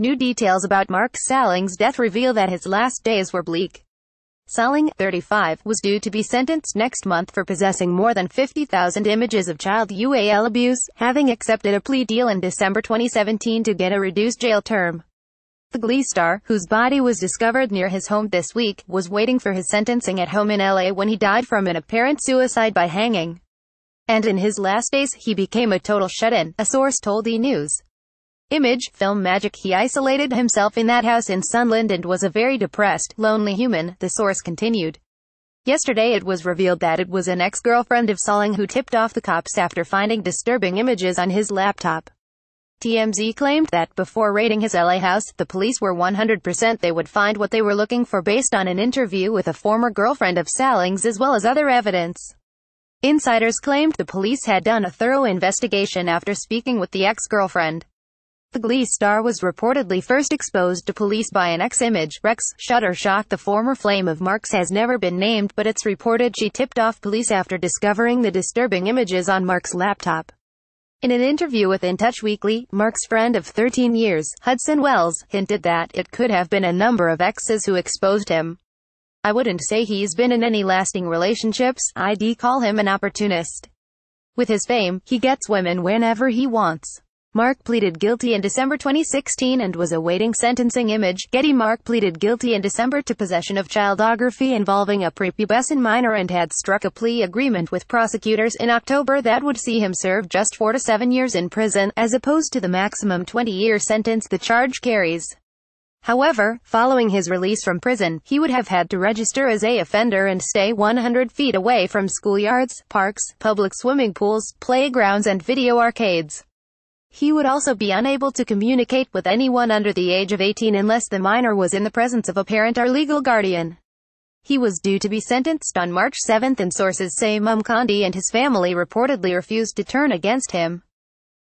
New details about Mark Salling's death reveal that his last days were bleak. Salling, 35, was due to be sentenced next month for possessing more than 50,000 images of child UAL abuse, having accepted a plea deal in December 2017 to get a reduced jail term. The Glee star, whose body was discovered near his home this week, was waiting for his sentencing at home in LA when he died from an apparent suicide by hanging. And in his last days, he became a total shut-in, a source told E! News. Image, film magic He isolated himself in that house in Sunland and was a very depressed, lonely human, the source continued. Yesterday it was revealed that it was an ex-girlfriend of Soling who tipped off the cops after finding disturbing images on his laptop. TMZ claimed that before raiding his LA house, the police were 100% they would find what they were looking for based on an interview with a former girlfriend of Salling's as well as other evidence. Insiders claimed the police had done a thorough investigation after speaking with the ex-girlfriend. The Glee star was reportedly first exposed to police by an ex-image, Rex, Shutter Shock, the former flame of Marks has never been named but it's reported she tipped off police after discovering the disturbing images on Mark's laptop. In an interview with In Touch Weekly, Mark's friend of 13 years, Hudson Wells, hinted that it could have been a number of exes who exposed him. I wouldn't say he's been in any lasting relationships, I'd call him an opportunist. With his fame, he gets women whenever he wants. Mark pleaded guilty in December 2016 and was awaiting sentencing image. Getty Mark pleaded guilty in December to possession of childography involving a prepubescent minor and had struck a plea agreement with prosecutors in October that would see him serve just four to seven years in prison, as opposed to the maximum 20-year sentence the charge carries. However, following his release from prison, he would have had to register as a offender and stay 100 feet away from schoolyards, parks, public swimming pools, playgrounds and video arcades. He would also be unable to communicate with anyone under the age of 18 unless the minor was in the presence of a parent or legal guardian. He was due to be sentenced on March 7 and sources say Mumkandi and his family reportedly refused to turn against him.